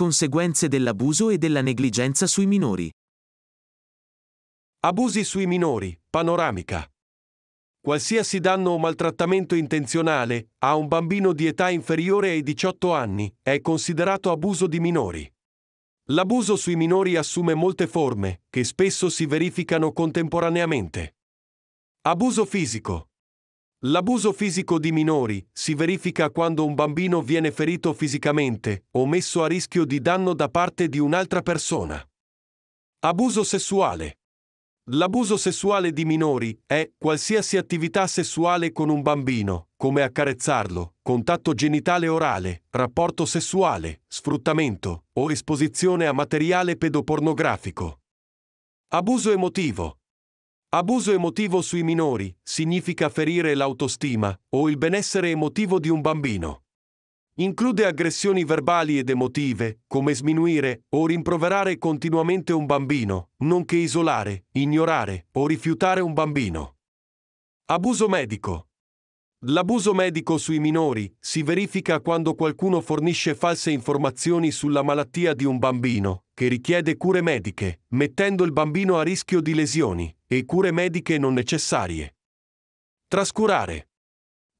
Conseguenze dell'abuso e della negligenza sui minori. Abusi sui minori, panoramica. Qualsiasi danno o maltrattamento intenzionale a un bambino di età inferiore ai 18 anni è considerato abuso di minori. L'abuso sui minori assume molte forme, che spesso si verificano contemporaneamente. Abuso fisico, L'abuso fisico di minori si verifica quando un bambino viene ferito fisicamente o messo a rischio di danno da parte di un'altra persona. Abuso sessuale. L'abuso sessuale di minori è qualsiasi attività sessuale con un bambino, come accarezzarlo, contatto genitale orale, rapporto sessuale, sfruttamento o esposizione a materiale pedopornografico. Abuso emotivo. Abuso emotivo sui minori significa ferire l'autostima o il benessere emotivo di un bambino. Include aggressioni verbali ed emotive, come sminuire o rimproverare continuamente un bambino, nonché isolare, ignorare o rifiutare un bambino. Abuso medico. L'abuso medico sui minori si verifica quando qualcuno fornisce false informazioni sulla malattia di un bambino, che richiede cure mediche, mettendo il bambino a rischio di lesioni, e cure mediche non necessarie. Trascurare.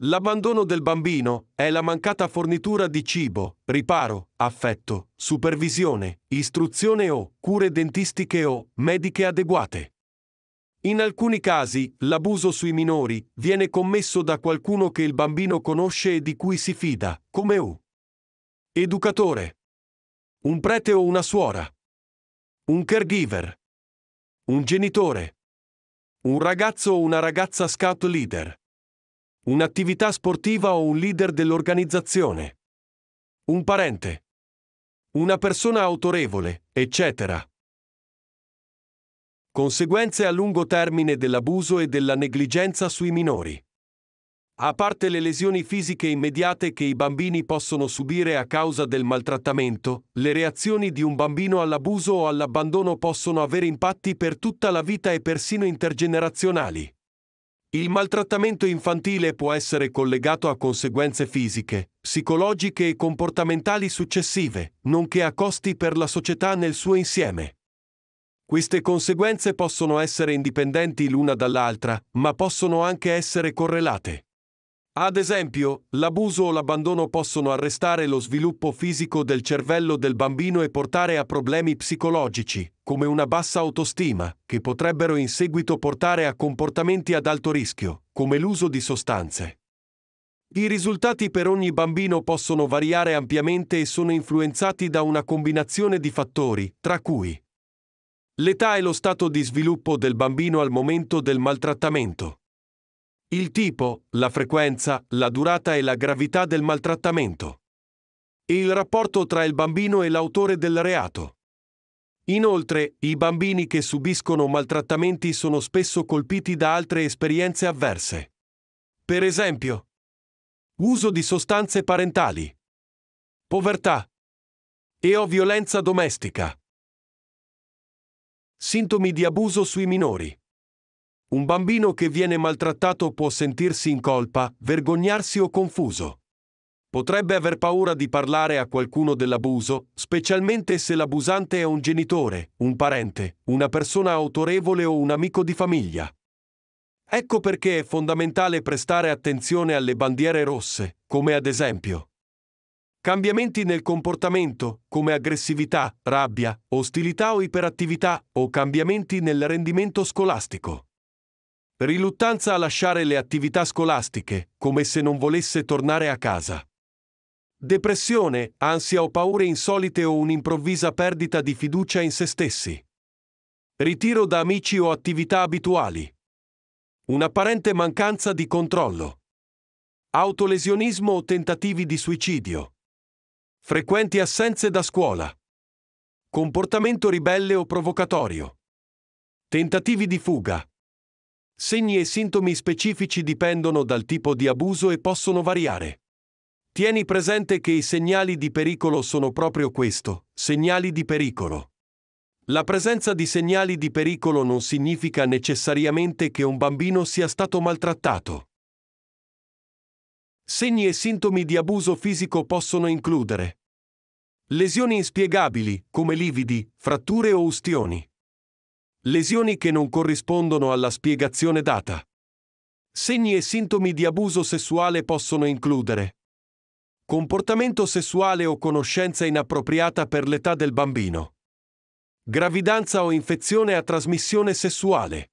L'abbandono del bambino è la mancata fornitura di cibo, riparo, affetto, supervisione, istruzione o cure dentistiche o mediche adeguate. In alcuni casi l'abuso sui minori viene commesso da qualcuno che il bambino conosce e di cui si fida, come un educatore, un prete o una suora, un caregiver, un genitore, un ragazzo o una ragazza scout leader. Un'attività sportiva o un leader dell'organizzazione. Un parente. Una persona autorevole, eccetera. Conseguenze a lungo termine dell'abuso e della negligenza sui minori. A parte le lesioni fisiche immediate che i bambini possono subire a causa del maltrattamento, le reazioni di un bambino all'abuso o all'abbandono possono avere impatti per tutta la vita e persino intergenerazionali. Il maltrattamento infantile può essere collegato a conseguenze fisiche, psicologiche e comportamentali successive, nonché a costi per la società nel suo insieme. Queste conseguenze possono essere indipendenti l'una dall'altra, ma possono anche essere correlate. Ad esempio, l'abuso o l'abbandono possono arrestare lo sviluppo fisico del cervello del bambino e portare a problemi psicologici, come una bassa autostima, che potrebbero in seguito portare a comportamenti ad alto rischio, come l'uso di sostanze. I risultati per ogni bambino possono variare ampiamente e sono influenzati da una combinazione di fattori, tra cui l'età e lo stato di sviluppo del bambino al momento del maltrattamento, il tipo, la frequenza, la durata e la gravità del maltrattamento. Il rapporto tra il bambino e l'autore del reato. Inoltre, i bambini che subiscono maltrattamenti sono spesso colpiti da altre esperienze avverse. Per esempio, uso di sostanze parentali, povertà e o violenza domestica. Sintomi di abuso sui minori. Un bambino che viene maltrattato può sentirsi in colpa, vergognarsi o confuso. Potrebbe aver paura di parlare a qualcuno dell'abuso, specialmente se l'abusante è un genitore, un parente, una persona autorevole o un amico di famiglia. Ecco perché è fondamentale prestare attenzione alle bandiere rosse, come ad esempio Cambiamenti nel comportamento, come aggressività, rabbia, ostilità o iperattività, o cambiamenti nel rendimento scolastico riluttanza a lasciare le attività scolastiche, come se non volesse tornare a casa. Depressione, ansia o paure insolite o un'improvvisa perdita di fiducia in se stessi. Ritiro da amici o attività abituali. Un'apparente mancanza di controllo. Autolesionismo o tentativi di suicidio. Frequenti assenze da scuola. Comportamento ribelle o provocatorio. Tentativi di fuga, Segni e sintomi specifici dipendono dal tipo di abuso e possono variare. Tieni presente che i segnali di pericolo sono proprio questo, segnali di pericolo. La presenza di segnali di pericolo non significa necessariamente che un bambino sia stato maltrattato. Segni e sintomi di abuso fisico possono includere lesioni inspiegabili, come lividi, fratture o ustioni. Lesioni che non corrispondono alla spiegazione data. Segni e sintomi di abuso sessuale possono includere comportamento sessuale o conoscenza inappropriata per l'età del bambino, gravidanza o infezione a trasmissione sessuale,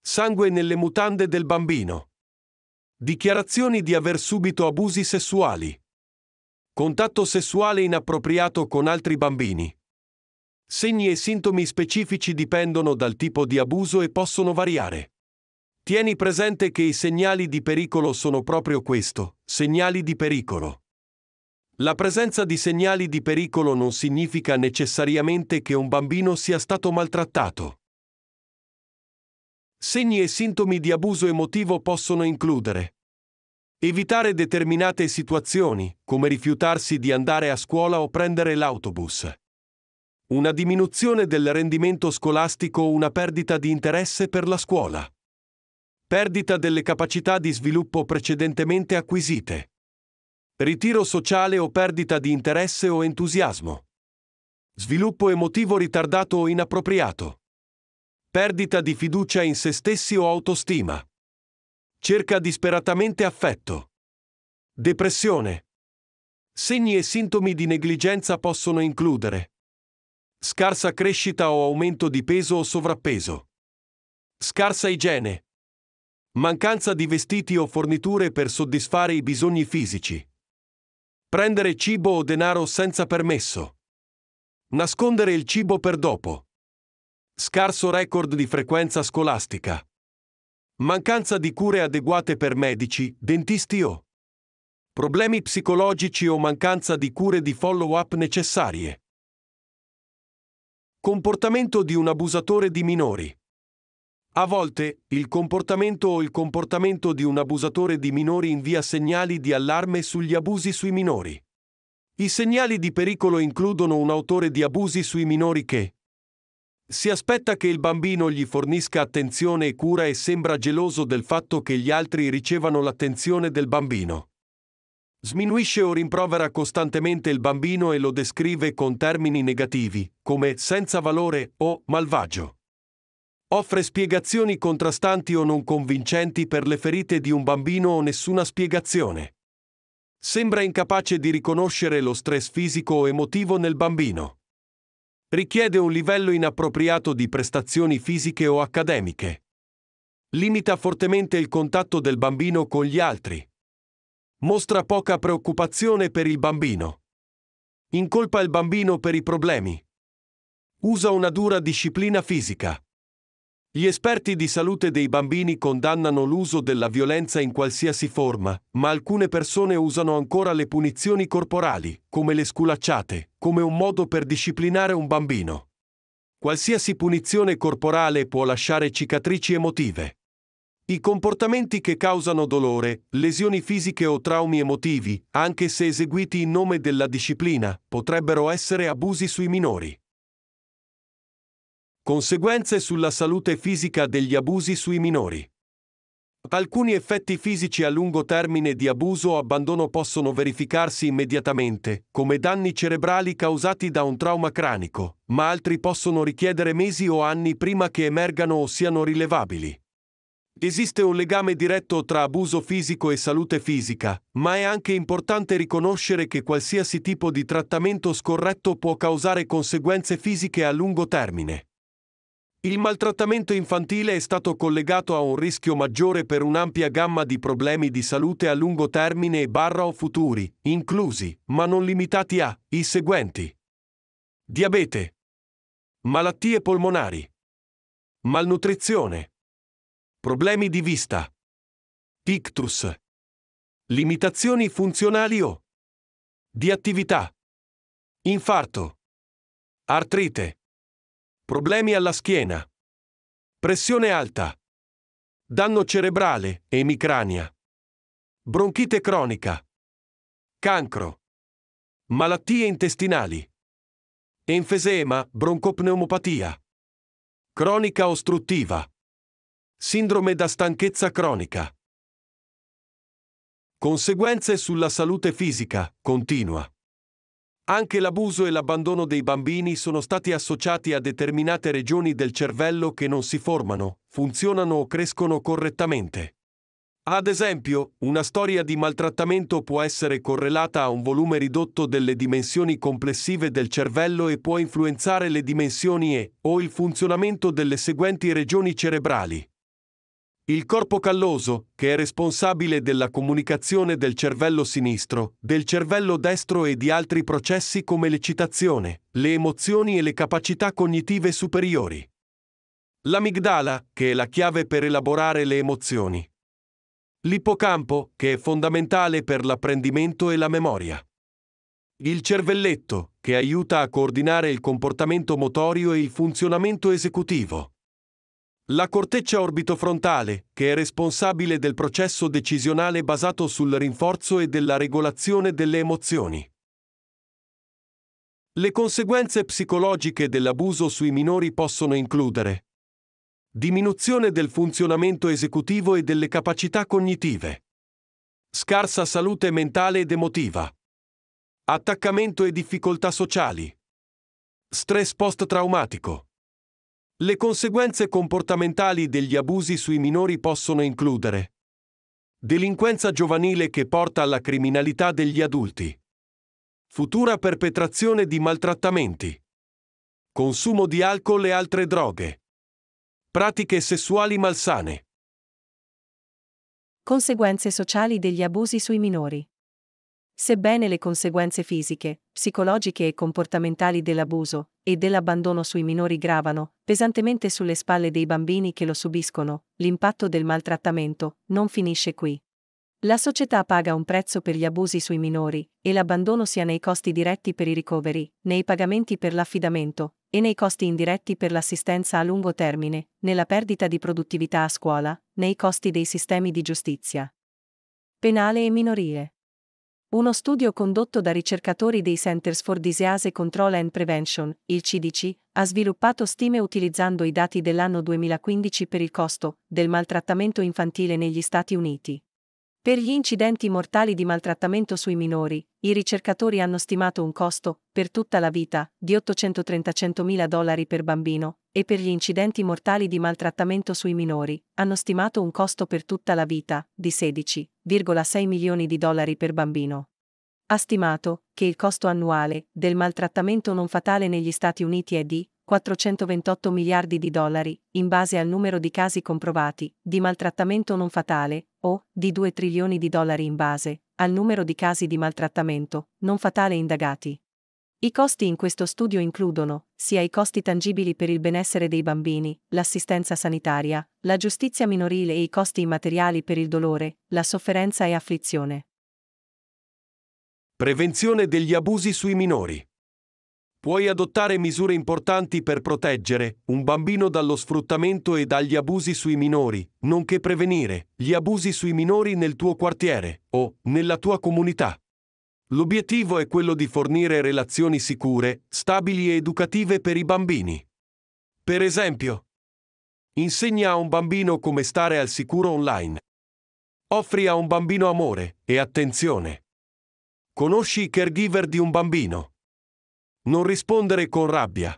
sangue nelle mutande del bambino, dichiarazioni di aver subito abusi sessuali, contatto sessuale inappropriato con altri bambini. Segni e sintomi specifici dipendono dal tipo di abuso e possono variare. Tieni presente che i segnali di pericolo sono proprio questo, segnali di pericolo. La presenza di segnali di pericolo non significa necessariamente che un bambino sia stato maltrattato. Segni e sintomi di abuso emotivo possono includere evitare determinate situazioni, come rifiutarsi di andare a scuola o prendere l'autobus. Una diminuzione del rendimento scolastico o una perdita di interesse per la scuola. Perdita delle capacità di sviluppo precedentemente acquisite. Ritiro sociale o perdita di interesse o entusiasmo. Sviluppo emotivo ritardato o inappropriato. Perdita di fiducia in se stessi o autostima. Cerca disperatamente affetto. Depressione. Segni e sintomi di negligenza possono includere Scarsa crescita o aumento di peso o sovrappeso. Scarsa igiene. Mancanza di vestiti o forniture per soddisfare i bisogni fisici. Prendere cibo o denaro senza permesso. Nascondere il cibo per dopo. Scarso record di frequenza scolastica. Mancanza di cure adeguate per medici, dentisti o problemi psicologici o mancanza di cure di follow-up necessarie. Comportamento di un abusatore di minori. A volte, il comportamento o il comportamento di un abusatore di minori invia segnali di allarme sugli abusi sui minori. I segnali di pericolo includono un autore di abusi sui minori che si aspetta che il bambino gli fornisca attenzione e cura e sembra geloso del fatto che gli altri ricevano l'attenzione del bambino. Sminuisce o rimprovera costantemente il bambino e lo descrive con termini negativi, come senza valore o malvagio. Offre spiegazioni contrastanti o non convincenti per le ferite di un bambino o nessuna spiegazione. Sembra incapace di riconoscere lo stress fisico o emotivo nel bambino. Richiede un livello inappropriato di prestazioni fisiche o accademiche. Limita fortemente il contatto del bambino con gli altri mostra poca preoccupazione per il bambino. Incolpa il bambino per i problemi. Usa una dura disciplina fisica. Gli esperti di salute dei bambini condannano l'uso della violenza in qualsiasi forma, ma alcune persone usano ancora le punizioni corporali, come le sculacciate, come un modo per disciplinare un bambino. Qualsiasi punizione corporale può lasciare cicatrici emotive. I comportamenti che causano dolore, lesioni fisiche o traumi emotivi, anche se eseguiti in nome della disciplina, potrebbero essere abusi sui minori. Conseguenze sulla salute fisica degli abusi sui minori. Alcuni effetti fisici a lungo termine di abuso o abbandono possono verificarsi immediatamente, come danni cerebrali causati da un trauma cranico, ma altri possono richiedere mesi o anni prima che emergano o siano rilevabili. Esiste un legame diretto tra abuso fisico e salute fisica, ma è anche importante riconoscere che qualsiasi tipo di trattamento scorretto può causare conseguenze fisiche a lungo termine. Il maltrattamento infantile è stato collegato a un rischio maggiore per un'ampia gamma di problemi di salute a lungo termine e barra o futuri, inclusi, ma non limitati a, i seguenti. Diabete. Malattie polmonari. Malnutrizione. Problemi di vista. Ictus. Limitazioni funzionali o di attività. Infarto. Artrite. Problemi alla schiena. Pressione alta. Danno cerebrale, emicrania. Bronchite cronica. Cancro. Malattie intestinali. Enfesema, broncopneumopatia. Cronica ostruttiva. Sindrome da stanchezza cronica. Conseguenze sulla salute fisica, continua. Anche l'abuso e l'abbandono dei bambini sono stati associati a determinate regioni del cervello che non si formano, funzionano o crescono correttamente. Ad esempio, una storia di maltrattamento può essere correlata a un volume ridotto delle dimensioni complessive del cervello e può influenzare le dimensioni e o il funzionamento delle seguenti regioni cerebrali. Il corpo calloso, che è responsabile della comunicazione del cervello sinistro, del cervello destro e di altri processi come l'eccitazione, le emozioni e le capacità cognitive superiori. L'amigdala, che è la chiave per elaborare le emozioni. L'ippocampo, che è fondamentale per l'apprendimento e la memoria. Il cervelletto, che aiuta a coordinare il comportamento motorio e il funzionamento esecutivo. La corteccia orbitofrontale, che è responsabile del processo decisionale basato sul rinforzo e della regolazione delle emozioni. Le conseguenze psicologiche dell'abuso sui minori possono includere diminuzione del funzionamento esecutivo e delle capacità cognitive, scarsa salute mentale ed emotiva, attaccamento e difficoltà sociali, stress post-traumatico. Le conseguenze comportamentali degli abusi sui minori possono includere delinquenza giovanile che porta alla criminalità degli adulti, futura perpetrazione di maltrattamenti, consumo di alcol e altre droghe, pratiche sessuali malsane. Conseguenze sociali degli abusi sui minori. Sebbene le conseguenze fisiche, psicologiche e comportamentali dell'abuso e dell'abbandono sui minori gravano pesantemente sulle spalle dei bambini che lo subiscono, l'impatto del maltrattamento non finisce qui. La società paga un prezzo per gli abusi sui minori, e l'abbandono sia nei costi diretti per i ricoveri, nei pagamenti per l'affidamento, e nei costi indiretti per l'assistenza a lungo termine, nella perdita di produttività a scuola, nei costi dei sistemi di giustizia penale e minorile. Uno studio condotto da ricercatori dei Centers for Disease Control and Prevention, il CDC, ha sviluppato stime utilizzando i dati dell'anno 2015 per il costo del maltrattamento infantile negli Stati Uniti. Per gli incidenti mortali di maltrattamento sui minori, i ricercatori hanno stimato un costo, per tutta la vita, di 830 mila dollari per bambino, e per gli incidenti mortali di maltrattamento sui minori, hanno stimato un costo per tutta la vita, di 16,6 milioni di dollari per bambino. Ha stimato che il costo annuale del maltrattamento non fatale negli Stati Uniti è di 428 miliardi di dollari, in base al numero di casi comprovati, di maltrattamento non fatale, o di 2 trilioni di dollari in base al numero di casi di maltrattamento non fatale indagati. I costi in questo studio includono sia i costi tangibili per il benessere dei bambini, l'assistenza sanitaria, la giustizia minorile e i costi immateriali per il dolore, la sofferenza e afflizione. Prevenzione degli abusi sui minori. Puoi adottare misure importanti per proteggere un bambino dallo sfruttamento e dagli abusi sui minori, nonché prevenire gli abusi sui minori nel tuo quartiere o nella tua comunità. L'obiettivo è quello di fornire relazioni sicure, stabili e educative per i bambini. Per esempio, insegna a un bambino come stare al sicuro online. Offri a un bambino amore e attenzione. Conosci i caregiver di un bambino non rispondere con rabbia.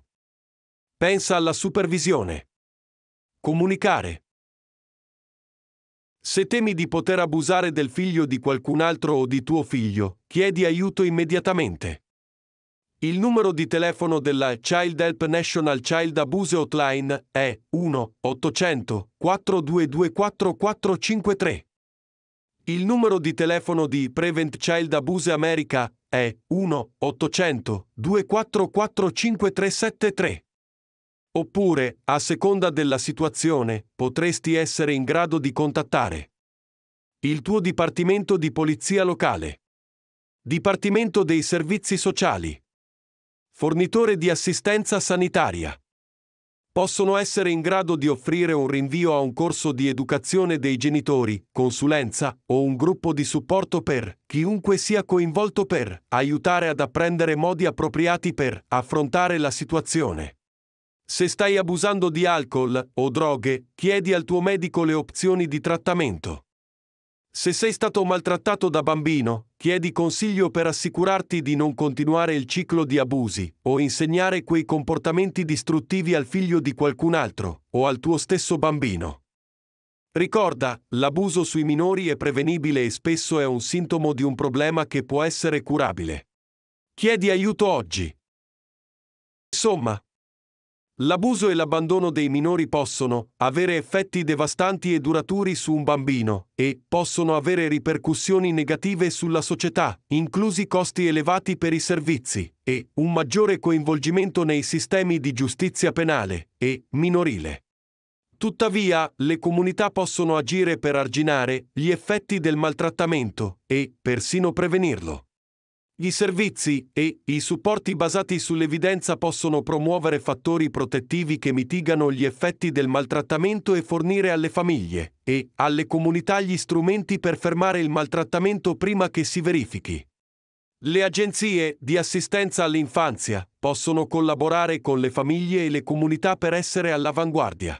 Pensa alla supervisione. Comunicare. Se temi di poter abusare del figlio di qualcun altro o di tuo figlio, chiedi aiuto immediatamente. Il numero di telefono della Child Help National Child Abuse Hotline è 1-800-422-4453. Il numero di telefono di Prevent Child Abuse America 1-800-799-7233 è 1 800 244 5373. Oppure, a seconda della situazione, potresti essere in grado di contattare il tuo Dipartimento di Polizia Locale, Dipartimento dei Servizi Sociali, fornitore di assistenza sanitaria possono essere in grado di offrire un rinvio a un corso di educazione dei genitori, consulenza o un gruppo di supporto per chiunque sia coinvolto per aiutare ad apprendere modi appropriati per affrontare la situazione. Se stai abusando di alcol o droghe, chiedi al tuo medico le opzioni di trattamento. Se sei stato maltrattato da bambino, chiedi consiglio per assicurarti di non continuare il ciclo di abusi o insegnare quei comportamenti distruttivi al figlio di qualcun altro o al tuo stesso bambino. Ricorda, l'abuso sui minori è prevenibile e spesso è un sintomo di un problema che può essere curabile. Chiedi aiuto oggi. Insomma, L'abuso e l'abbandono dei minori possono avere effetti devastanti e duraturi su un bambino e possono avere ripercussioni negative sulla società, inclusi costi elevati per i servizi e un maggiore coinvolgimento nei sistemi di giustizia penale e minorile. Tuttavia, le comunità possono agire per arginare gli effetti del maltrattamento e persino prevenirlo. I servizi e i supporti basati sull'evidenza possono promuovere fattori protettivi che mitigano gli effetti del maltrattamento e fornire alle famiglie e alle comunità gli strumenti per fermare il maltrattamento prima che si verifichi. Le agenzie di assistenza all'infanzia possono collaborare con le famiglie e le comunità per essere all'avanguardia.